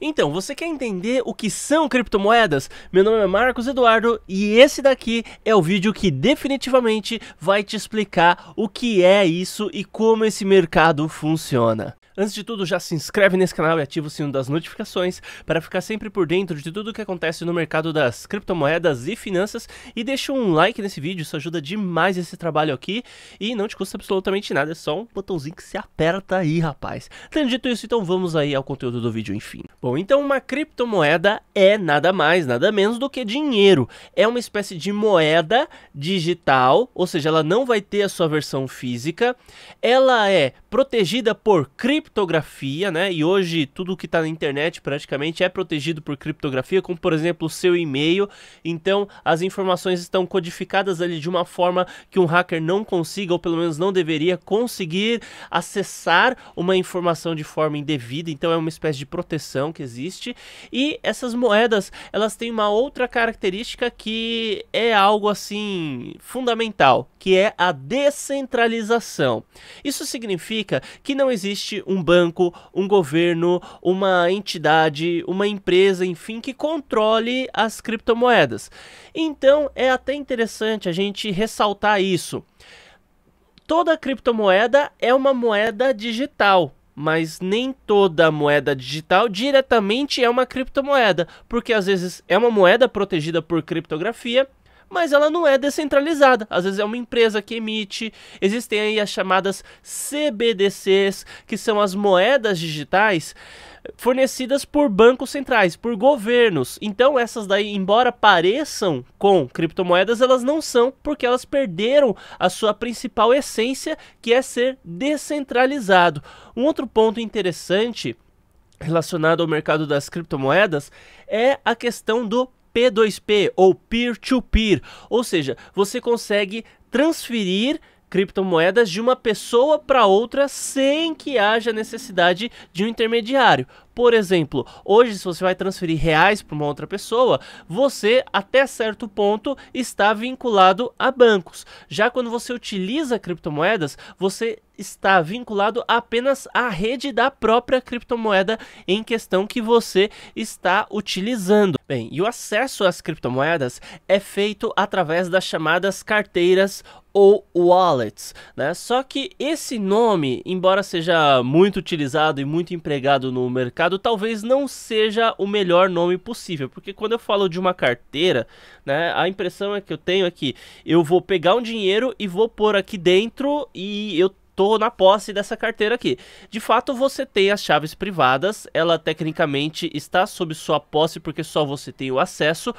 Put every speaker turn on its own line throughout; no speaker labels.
Então, você quer entender o que são criptomoedas? Meu nome é Marcos Eduardo e esse daqui é o vídeo que definitivamente vai te explicar o que é isso e como esse mercado funciona. Antes de tudo, já se inscreve nesse canal e ativa o sino das notificações para ficar sempre por dentro de tudo o que acontece no mercado das criptomoedas e finanças e deixa um like nesse vídeo, isso ajuda demais esse trabalho aqui e não te custa absolutamente nada, é só um botãozinho que se aperta aí, rapaz. Tendo dito isso, então vamos aí ao conteúdo do vídeo, enfim. Bom, então uma criptomoeda é nada mais, nada menos do que dinheiro. É uma espécie de moeda digital, ou seja, ela não vai ter a sua versão física. Ela é protegida por criptomoedas criptografia, né? E hoje tudo que está na internet praticamente é protegido por criptografia, como por exemplo o seu e-mail. Então as informações estão codificadas ali de uma forma que um hacker não consiga, ou pelo menos não deveria conseguir acessar uma informação de forma indevida. Então é uma espécie de proteção que existe. E essas moedas, elas têm uma outra característica que é algo assim fundamental, que é a descentralização. Isso significa que não existe um um banco, um governo, uma entidade, uma empresa, enfim, que controle as criptomoedas. Então é até interessante a gente ressaltar isso. Toda criptomoeda é uma moeda digital, mas nem toda moeda digital diretamente é uma criptomoeda, porque às vezes é uma moeda protegida por criptografia mas ela não é descentralizada. Às vezes é uma empresa que emite. Existem aí as chamadas CBDCs, que são as moedas digitais fornecidas por bancos centrais, por governos. Então essas daí, embora pareçam com criptomoedas, elas não são, porque elas perderam a sua principal essência, que é ser descentralizado. Um outro ponto interessante relacionado ao mercado das criptomoedas é a questão do P2P ou peer-to-peer, -peer, ou seja, você consegue transferir criptomoedas de uma pessoa para outra sem que haja necessidade de um intermediário. Por exemplo, hoje se você vai transferir reais para uma outra pessoa, você até certo ponto está vinculado a bancos. Já quando você utiliza criptomoedas, você está vinculado apenas à rede da própria criptomoeda em questão que você está utilizando. Bem, e o acesso às criptomoedas é feito através das chamadas carteiras ou wallets, né? Só que esse nome, embora seja muito utilizado e muito empregado no mercado, talvez não seja o melhor nome possível, porque quando eu falo de uma carteira, né, a impressão é que eu tenho é que eu vou pegar um dinheiro e vou pôr aqui dentro e eu tô na posse dessa carteira aqui. De fato, você tem as chaves privadas, ela tecnicamente está sob sua posse porque só você tem o acesso.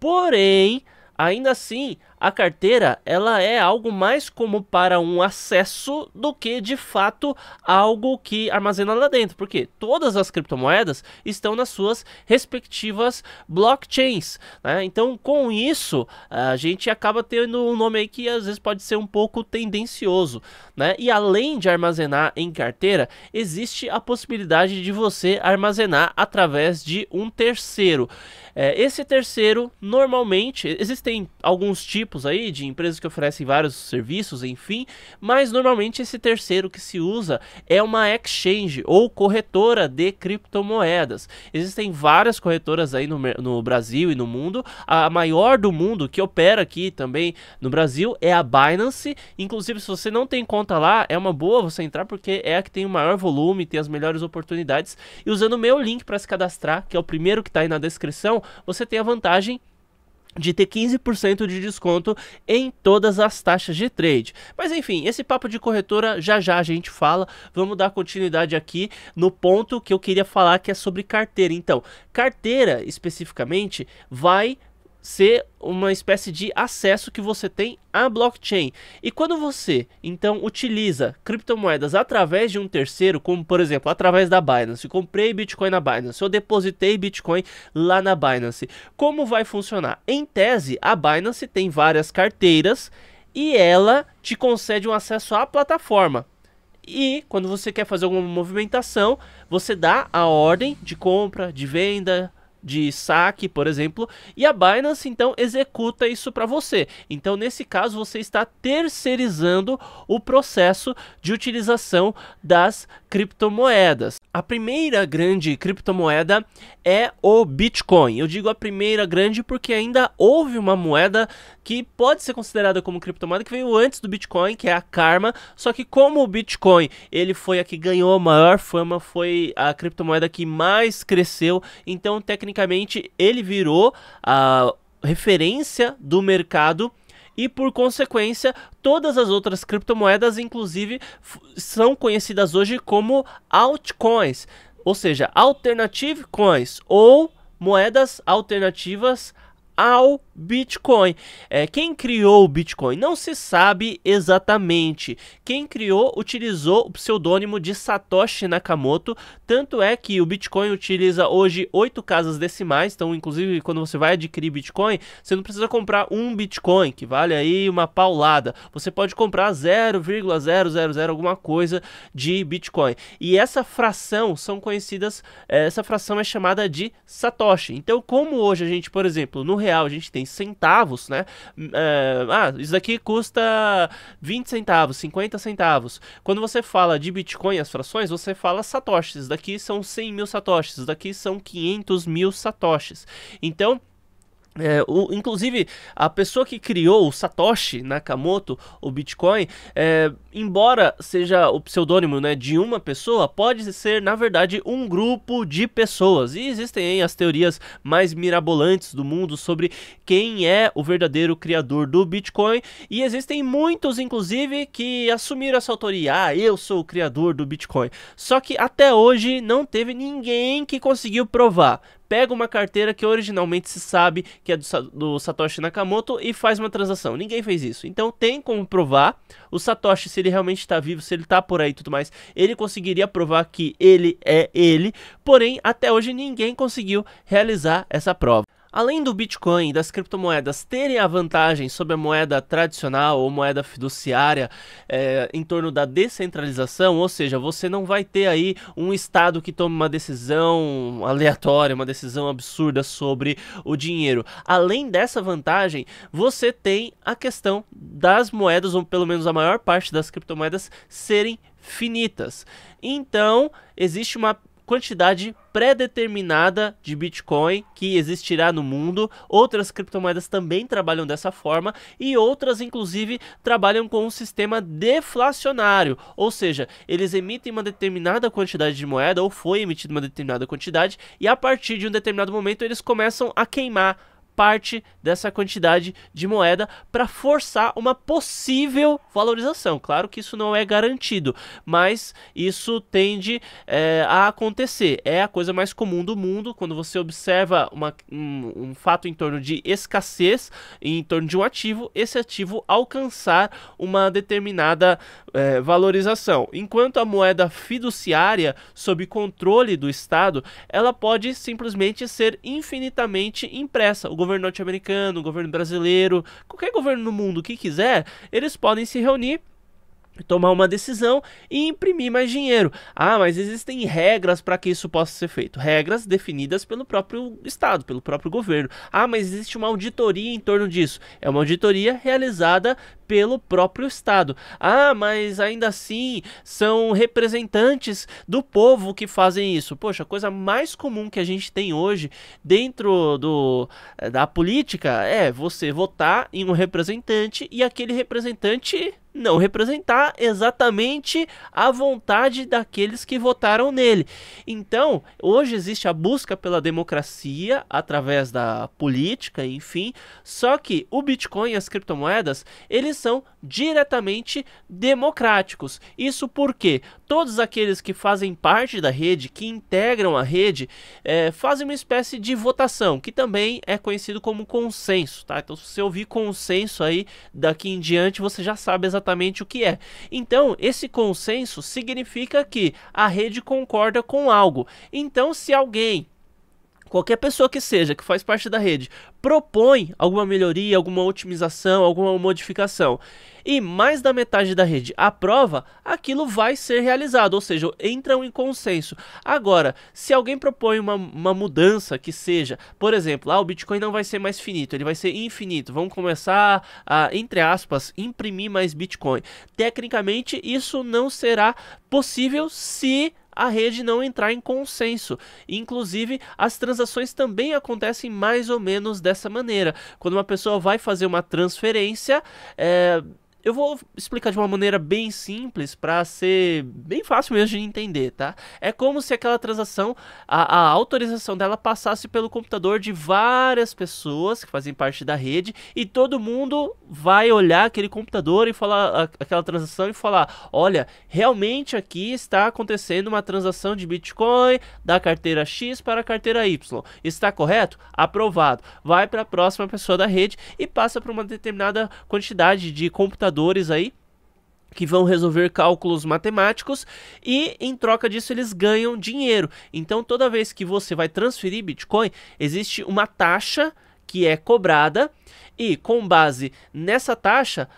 Porém, Ainda assim, a carteira ela é algo mais como para um acesso do que de fato algo que armazena lá dentro, porque todas as criptomoedas estão nas suas respectivas blockchains. Né? Então, com isso, a gente acaba tendo um nome aí que às vezes pode ser um pouco tendencioso. Né? E além de armazenar em carteira, existe a possibilidade de você armazenar através de um terceiro. É, esse terceiro, normalmente, existem alguns tipos aí de empresas que oferecem vários serviços, enfim, mas normalmente esse terceiro que se usa é uma exchange ou corretora de criptomoedas. Existem várias corretoras aí no, no Brasil e no mundo. A maior do mundo que opera aqui também no Brasil é a Binance. Inclusive, se você não tem conta lá, é uma boa você entrar porque é a que tem o maior volume, tem as melhores oportunidades. E usando o meu link para se cadastrar, que é o primeiro que está aí na descrição, você tem a vantagem de ter 15% de desconto em todas as taxas de trade. Mas enfim, esse papo de corretora já já a gente fala. Vamos dar continuidade aqui no ponto que eu queria falar que é sobre carteira. Então, carteira especificamente vai ser uma espécie de acesso que você tem à blockchain. E quando você, então, utiliza criptomoedas através de um terceiro, como por exemplo, através da Binance, eu comprei Bitcoin na Binance, eu depositei Bitcoin lá na Binance, como vai funcionar? Em tese, a Binance tem várias carteiras e ela te concede um acesso à plataforma. E quando você quer fazer alguma movimentação, você dá a ordem de compra, de venda, de saque, por exemplo, e a Binance então executa isso para você. Então, nesse caso, você está terceirizando o processo de utilização das criptomoedas a primeira grande criptomoeda é o Bitcoin. Eu digo a primeira grande porque ainda houve uma moeda que pode ser considerada como criptomoeda que veio antes do Bitcoin, que é a Karma. Só que como o Bitcoin, ele foi a que ganhou a maior fama, foi a criptomoeda que mais cresceu. Então, tecnicamente, ele virou a referência do mercado e por consequência, todas as outras criptomoedas, inclusive, são conhecidas hoje como altcoins, ou seja, alternative coins ou moedas alternativas ao Bitcoin. É, quem criou o Bitcoin? Não se sabe exatamente. Quem criou utilizou o pseudônimo de Satoshi Nakamoto. Tanto é que o Bitcoin utiliza hoje oito casas decimais. Então, inclusive, quando você vai adquirir Bitcoin, você não precisa comprar um Bitcoin, que vale aí uma paulada. Você pode comprar 0,000 alguma coisa de Bitcoin. E essa fração são conhecidas, é, essa fração é chamada de Satoshi. Então, como hoje a gente, por exemplo, no real real, a gente tem centavos, né? Eh, ah, isso daqui custa 20 centavos, 50 centavos. Quando você fala de Bitcoin, as frações, você fala satoshis. Daqui são 100 mil satoshis, daqui são 500 mil satoshis. Então, é, o, inclusive, a pessoa que criou o Satoshi Nakamoto, o Bitcoin, é, embora seja o pseudônimo né, de uma pessoa, pode ser, na verdade, um grupo de pessoas. E existem hein, as teorias mais mirabolantes do mundo sobre quem é o verdadeiro criador do Bitcoin. E existem muitos, inclusive, que assumiram essa autoria. Ah, eu sou o criador do Bitcoin. Só que até hoje não teve ninguém que conseguiu provar pega uma carteira que originalmente se sabe que é do, do Satoshi Nakamoto e faz uma transação. Ninguém fez isso. Então tem como provar o Satoshi, se ele realmente está vivo, se ele está por aí e tudo mais, ele conseguiria provar que ele é ele. Porém, até hoje ninguém conseguiu realizar essa prova. Além do Bitcoin e das criptomoedas terem a vantagem sobre a moeda tradicional ou moeda fiduciária é, em torno da descentralização, ou seja, você não vai ter aí um Estado que tome uma decisão aleatória, uma decisão absurda sobre o dinheiro. Além dessa vantagem, você tem a questão das moedas, ou pelo menos a maior parte das criptomoedas, serem finitas. Então, existe uma quantidade pré-determinada de Bitcoin que existirá no mundo. Outras criptomoedas também trabalham dessa forma e outras, inclusive, trabalham com um sistema deflacionário, ou seja, eles emitem uma determinada quantidade de moeda ou foi emitida uma determinada quantidade e a partir de um determinado momento eles começam a queimar parte dessa quantidade de moeda para forçar uma possível valorização. Claro que isso não é garantido, mas isso tende é, a acontecer. É a coisa mais comum do mundo quando você observa uma, um, um fato em torno de escassez, em torno de um ativo, esse ativo alcançar uma determinada é, valorização. Enquanto a moeda fiduciária, sob controle do Estado, ela pode simplesmente ser infinitamente impressa. O governo norte-americano, o governo brasileiro, qualquer governo no mundo que quiser, eles podem se reunir tomar uma decisão e imprimir mais dinheiro. Ah, mas existem regras para que isso possa ser feito. Regras definidas pelo próprio Estado, pelo próprio governo. Ah, mas existe uma auditoria em torno disso. É uma auditoria realizada pelo próprio Estado. Ah, mas ainda assim são representantes do povo que fazem isso. Poxa, a coisa mais comum que a gente tem hoje dentro do, eh, da política é você votar em um representante e aquele representante não representar exatamente a vontade daqueles que votaram nele. Então, hoje existe a busca pela democracia através da política, enfim, só que o Bitcoin e as criptomoedas, eles são diretamente democráticos. Isso por quê? todos aqueles que fazem parte da rede, que integram a rede, é, fazem uma espécie de votação, que também é conhecido como consenso, tá? Então, se você ouvir consenso aí, daqui em diante, você já sabe exatamente o que é. Então, esse consenso significa que a rede concorda com algo. Então, se alguém qualquer pessoa que seja, que faz parte da rede, propõe alguma melhoria, alguma otimização, alguma modificação, e mais da metade da rede aprova, aquilo vai ser realizado, ou seja, entram em consenso. Agora, se alguém propõe uma, uma mudança que seja, por exemplo, ah, o Bitcoin não vai ser mais finito, ele vai ser infinito, vamos começar a, entre aspas, imprimir mais Bitcoin. Tecnicamente, isso não será possível se a rede não entrar em consenso. Inclusive, as transações também acontecem mais ou menos dessa maneira. Quando uma pessoa vai fazer uma transferência, é, eu vou explicar de uma maneira bem simples para ser bem fácil mesmo de entender, tá? É como se aquela transação, a, a, autorização dela passasse pelo computador de várias pessoas que fazem parte da rede e todo mundo vai olhar aquele computador e falar aquela transação e falar, olha, realmente aqui está acontecendo uma transação de Bitcoin da carteira X para a carteira Y. Está correto? Aprovado. Vai para a próxima pessoa da rede e passa para uma determinada quantidade de computadores computadores aí que vão resolver cálculos matemáticos e em troca disso eles ganham dinheiro. Então toda vez que você vai transferir Bitcoin, existe uma taxa que é cobrada e com base nessa taxa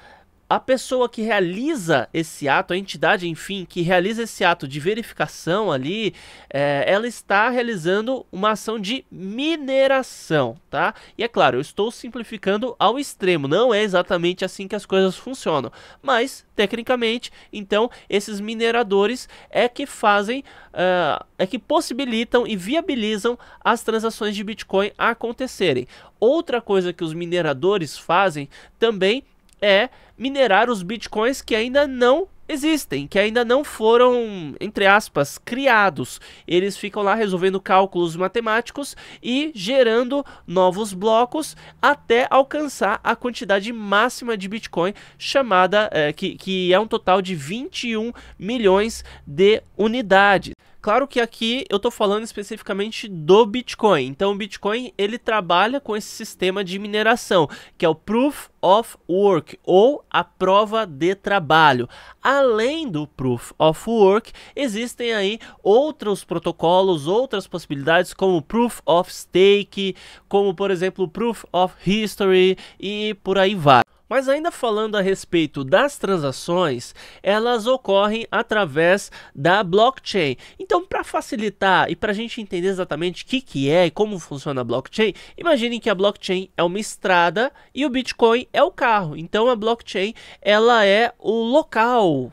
a pessoa que realiza esse ato, a entidade, enfim, que realiza esse ato de verificação ali, é, ela está realizando uma ação de mineração, tá? E é claro, eu estou simplificando ao extremo, não é exatamente assim que as coisas funcionam, mas tecnicamente, então, esses mineradores é que fazem, uh, é que possibilitam e viabilizam as transações de Bitcoin acontecerem. Outra coisa que os mineradores fazem também é minerar os bitcoins que ainda não existem, que ainda não foram, entre aspas, criados. Eles ficam lá resolvendo cálculos matemáticos e gerando novos blocos até alcançar a quantidade máxima de Bitcoin, chamada, eh, que, que é um total de 21 milhões de unidades. Claro que aqui eu estou falando especificamente do Bitcoin. Então o Bitcoin ele trabalha com esse sistema de mineração, que é o Proof of Work ou a prova de trabalho. Além do Proof of Work, existem aí outros protocolos, outras possibilidades como Proof of Stake, como por exemplo Proof of History e por aí vai. Mas ainda falando a respeito das transações, elas ocorrem através da blockchain. Então, para facilitar e para a gente entender exatamente o que, que é e como funciona a blockchain, imaginem que a blockchain é uma estrada e o Bitcoin é o carro. Então, a blockchain ela é o local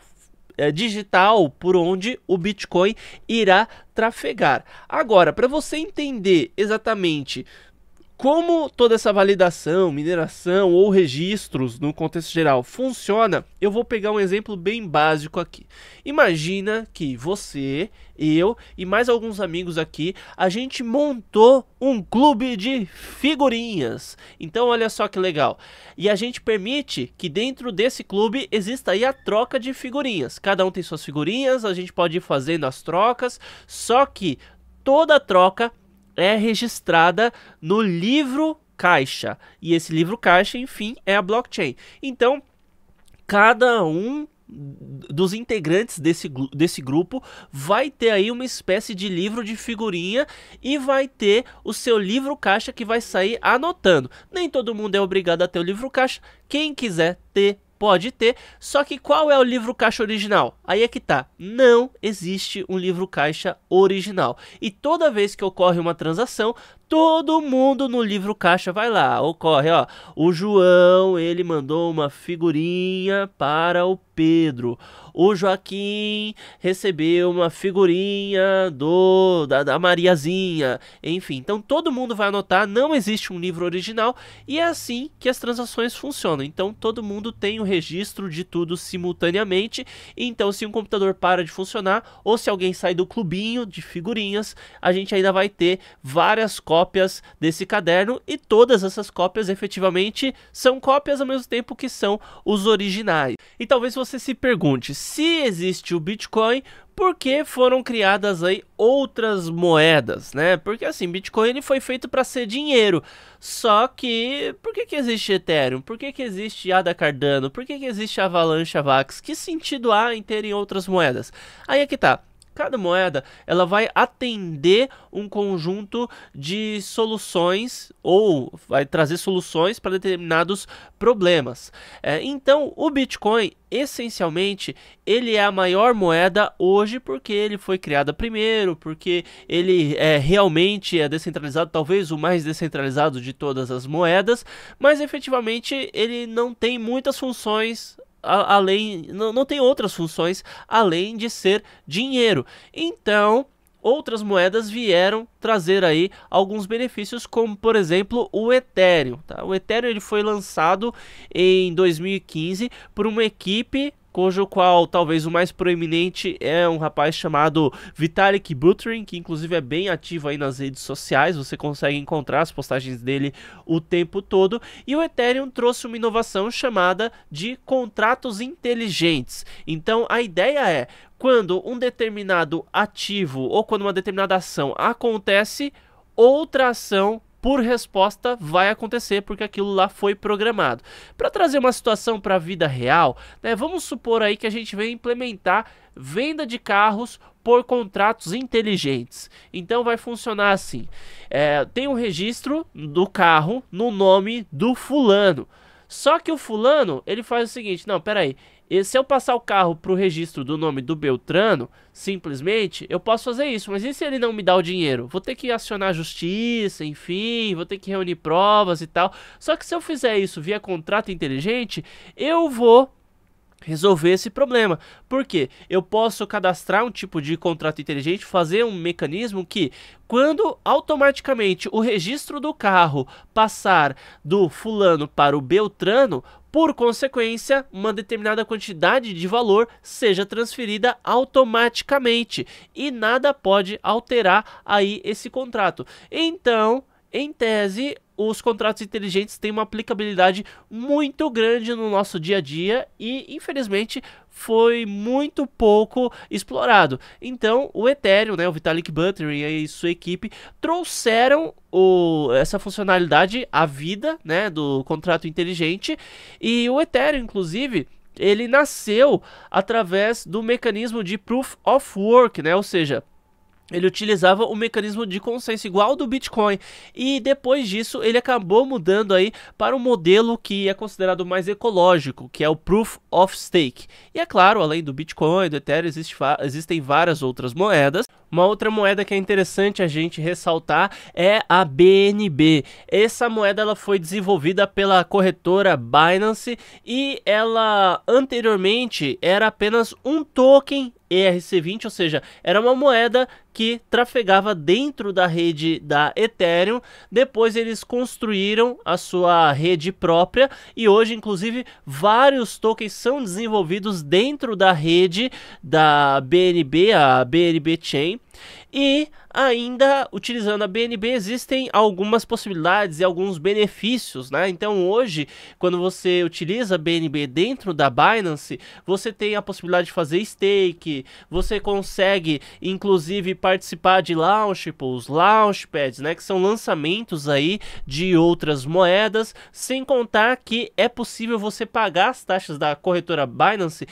é, digital por onde o Bitcoin irá trafegar. Agora, para você entender exatamente como toda essa validação, mineração ou registros no contexto geral funciona, eu vou pegar um exemplo bem básico aqui. Imagina que você, eu e mais alguns amigos aqui, a gente montou um clube de figurinhas. Então olha só que legal. E a gente permite que dentro desse clube exista aí a troca de figurinhas. Cada um tem suas figurinhas, a gente pode ir fazendo as trocas, só que toda troca é registrada no livro caixa. E esse livro caixa, enfim, é a blockchain. Então, cada um dos integrantes desse, desse grupo vai ter aí uma espécie de livro de figurinha e vai ter o seu livro caixa que vai sair anotando. Nem todo mundo é obrigado a ter o livro caixa. Quem quiser ter pode ter. Só que qual é o livro caixa original? Aí é que tá. Não existe um livro caixa original. E toda vez que ocorre uma transação, todo mundo no livro caixa vai lá, ocorre, ó. O João, ele mandou uma figurinha para o Pedro. O Joaquim recebeu uma figurinha do da, da Mariazinha. Enfim, então todo mundo vai anotar, não existe um livro original e é assim que as transações funcionam. Então todo mundo tem o um registro de tudo simultaneamente. Então se um computador para de funcionar ou se alguém sai do clubinho de figurinhas, a gente ainda vai ter várias cópias cópias desse caderno e todas essas cópias efetivamente são cópias ao mesmo tempo que são os originais. E talvez você se pergunte, se existe o Bitcoin, porque foram criadas aí outras moedas, né? Porque assim, Bitcoin ele foi feito para ser dinheiro. Só que por que, que existe Ethereum? Por que, que existe ADA Cardano? Por que, que existe Avalanche Avax? Que sentido há em terem outras moedas? Aí é que tá. Cada moeda ela vai atender um conjunto de soluções ou vai trazer soluções para determinados problemas. É, então, o Bitcoin essencialmente ele é a maior moeda hoje porque ele foi criada primeiro, porque ele é realmente é descentralizado, talvez o mais descentralizado de todas as moedas, mas efetivamente ele não tem muitas funções a, além não, não tem outras funções além de ser dinheiro. Então, outras moedas vieram trazer aí alguns benefícios, como por exemplo o Ethereum. Tá? O Ethereum ele foi lançado em 2015 por uma equipe cujo qual talvez o mais proeminente é um rapaz chamado Vitalik Buterin, que inclusive é bem ativo aí nas redes sociais, você consegue encontrar as postagens dele o tempo todo, e o Ethereum trouxe uma inovação chamada de contratos inteligentes. Então a ideia é, quando um determinado ativo ou quando uma determinada ação acontece, outra ação por resposta vai acontecer porque aquilo lá foi programado. Para trazer uma situação para a vida real, né, vamos supor aí que a gente vem implementar venda de carros por contratos inteligentes. Então vai funcionar assim: é, tem um registro do carro no nome do fulano. Só que o fulano ele faz o seguinte: não, peraí, e se eu passar o carro pro registro do nome do Beltrano, simplesmente, eu posso fazer isso. Mas e se ele não me dá o dinheiro? Vou ter que acionar a justiça, enfim, vou ter que reunir provas e tal. Só que se eu fizer isso via contrato inteligente, eu vou resolver esse problema. porque Eu posso cadastrar um tipo de contrato inteligente, fazer um mecanismo que, quando automaticamente o registro do carro passar do fulano para o Beltrano, por consequência, uma determinada quantidade de valor seja transferida automaticamente e nada pode alterar aí esse contrato. Então, em tese, os contratos inteligentes têm uma aplicabilidade muito grande no nosso dia a dia e, infelizmente, foi muito pouco explorado. Então, o Ethereum, né, o Vitalik Buterin e sua equipe trouxeram o, essa funcionalidade à vida, né, do contrato inteligente e o Ethereum, inclusive, ele nasceu através do mecanismo de proof of work, né? Ou seja, ele utilizava o mecanismo de consenso igual ao do Bitcoin e depois disso ele acabou mudando aí para um modelo que é considerado mais ecológico, que é o Proof of Stake. E é claro, além do Bitcoin, do Ethereum, existe, existem várias outras moedas. Uma outra moeda que é interessante a gente ressaltar é a BNB. Essa moeda ela foi desenvolvida pela corretora Binance e ela anteriormente era apenas um token ERC20, ou seja, era uma moeda que trafegava dentro da rede da Ethereum. Depois eles construíram a sua rede própria e hoje, inclusive, vários tokens são desenvolvidos dentro da rede da BNB, a BNB Chain. E ainda utilizando a BNB existem algumas possibilidades e alguns benefícios, né? Então hoje, quando você utiliza a BNB dentro da Binance, você tem a possibilidade de fazer stake, você consegue inclusive participar de launchpools, launchpads, né, que são lançamentos aí de outras moedas, sem contar que é possível você pagar as taxas da corretora Binance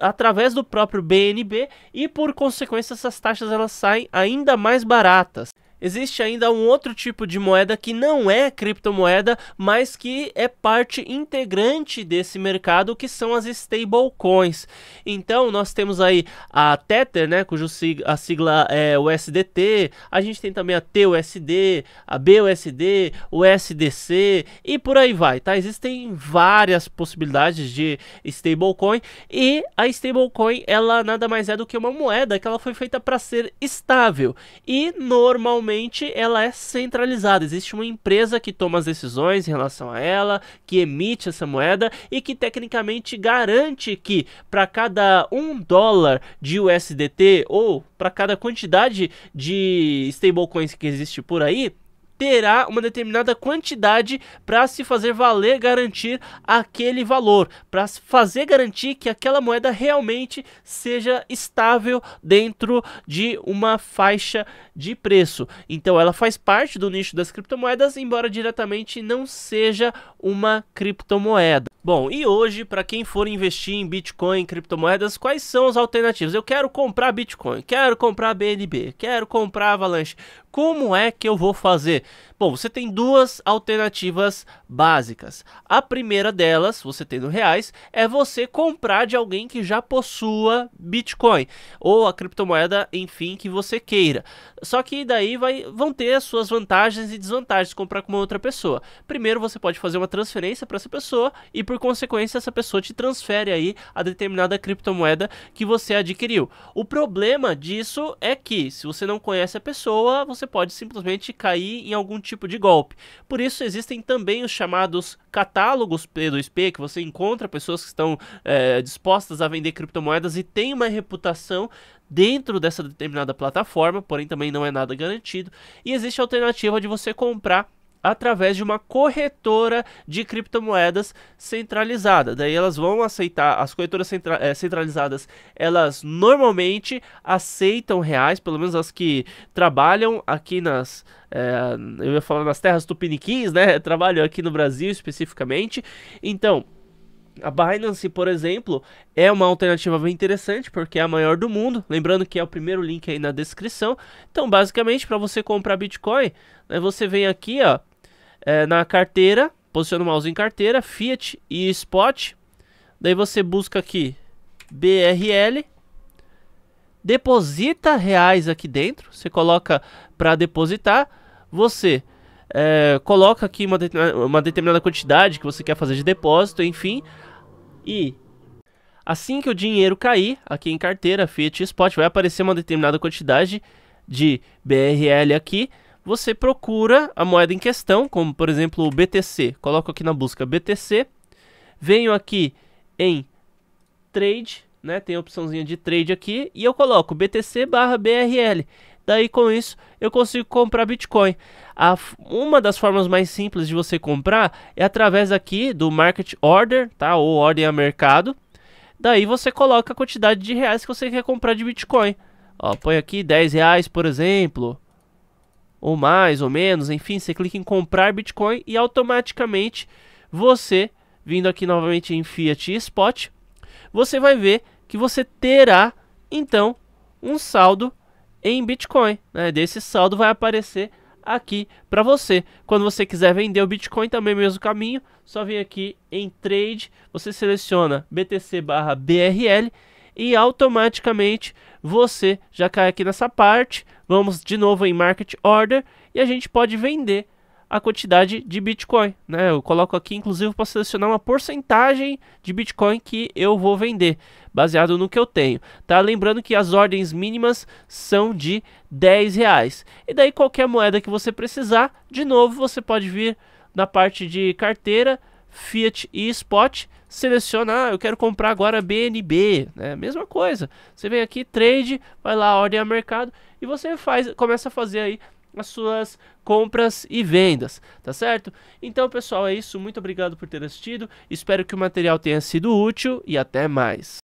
através do próprio BNB e por consequência essas taxas elas saem ainda mais mais baratas. Existe ainda um outro tipo de moeda que não é criptomoeda, mas que é parte integrante desse mercado, que são as stablecoins. Então, nós temos aí a Tether, né, cujo sig a sigla é USDT, a gente tem também a TUSD, a BUSD, o SDC e por aí vai, tá? Existem várias possibilidades de stablecoin e a stablecoin, ela nada mais é do que uma moeda que ela foi feita para ser estável e normalmente realmente ela é centralizada. Existe uma empresa que toma as decisões em relação a ela, que emite essa moeda e que tecnicamente garante que para cada um dólar de USDT ou para cada quantidade de stablecoins que existe por aí, terá uma determinada quantidade para se fazer valer garantir aquele valor, para fazer garantir que aquela moeda realmente seja estável dentro de uma faixa de preço. Então ela faz parte do nicho das criptomoedas, embora diretamente não seja uma criptomoeda. Bom, e hoje, para quem for investir em Bitcoin, criptomoedas, quais são as alternativas? Eu quero comprar Bitcoin, quero comprar BNB, quero comprar Avalanche. Como é que eu vou fazer? Bom, você tem duas alternativas básicas. A primeira delas, você tendo reais, é você comprar de alguém que já possua Bitcoin ou a criptomoeda, enfim, que você queira. Só que daí vai, vão ter as suas vantagens e desvantagens comprar com uma outra pessoa. Primeiro, você pode fazer uma transferência para essa pessoa e, por consequência, essa pessoa te transfere aí a determinada criptomoeda que você adquiriu. O problema disso é que, se você não conhece a pessoa, você pode simplesmente cair em algum tipo de golpe. Por isso existem também os chamados catálogos P2P, que você encontra pessoas que estão é, dispostas a vender criptomoedas e tem uma reputação dentro dessa determinada plataforma, porém também não é nada garantido. E existe a alternativa de você comprar através de uma corretora de criptomoedas centralizada. Daí elas vão aceitar, as corretoras centra, é, centralizadas, elas normalmente aceitam reais, pelo menos as que trabalham aqui nas, é, eu ia falar nas terras tupiniquins, né, trabalham aqui no Brasil especificamente. Então, a Binance, por exemplo, é uma alternativa bem interessante porque é a maior do mundo. Lembrando que é o primeiro link aí na descrição. Então, basicamente, para você comprar Bitcoin, né, você vem aqui, ó, é, na carteira, posiciona o mouse em carteira, Fiat e Spot. Daí você busca aqui BRL, deposita reais aqui dentro, você coloca para depositar, você é, coloca aqui uma, de, uma determinada quantidade que você quer fazer de depósito, enfim, e assim que o dinheiro cair, aqui em carteira, Fiat e Spot, vai aparecer uma determinada quantidade de BRL aqui, você procura a moeda em questão, como por exemplo o BTC. Coloco aqui na busca BTC, venho aqui em Trade, né? Tem a opçãozinha de Trade aqui e eu coloco BTC barra BRL. Daí com isso eu consigo comprar Bitcoin. A, uma das formas mais simples de você comprar é através aqui do Market Order, tá? Ou ordem a mercado. Daí você coloca a quantidade de reais que você quer comprar de Bitcoin. Ó, põe aqui 10 reais, por exemplo ou mais ou menos, enfim, você clica em comprar Bitcoin e automaticamente você, vindo aqui novamente em Fiat e Spot, você vai ver que você terá então um saldo em Bitcoin, né? Desse saldo vai aparecer aqui para você. Quando você quiser vender o Bitcoin, também é mesmo caminho, só vem aqui em Trade, você seleciona BTC/BRL e automaticamente você já cai aqui nessa parte. Vamos de novo em Market Order e a gente pode vender a quantidade de Bitcoin. Né? Eu coloco aqui, inclusive, para selecionar uma porcentagem de Bitcoin que eu vou vender, baseado no que eu tenho. Tá? Lembrando que as ordens mínimas são de 10 reais. E daí qualquer moeda que você precisar, de novo, você pode vir na parte de carteira, Fiat e Spot seleciona, ah, eu quero comprar agora BNB, né? Mesma coisa. Você vem aqui, trade, vai lá, ordem a mercado e você faz, começa a fazer aí as suas compras e vendas, tá certo? Então, pessoal, é isso. Muito obrigado por ter assistido. Espero que o material tenha sido útil e até mais.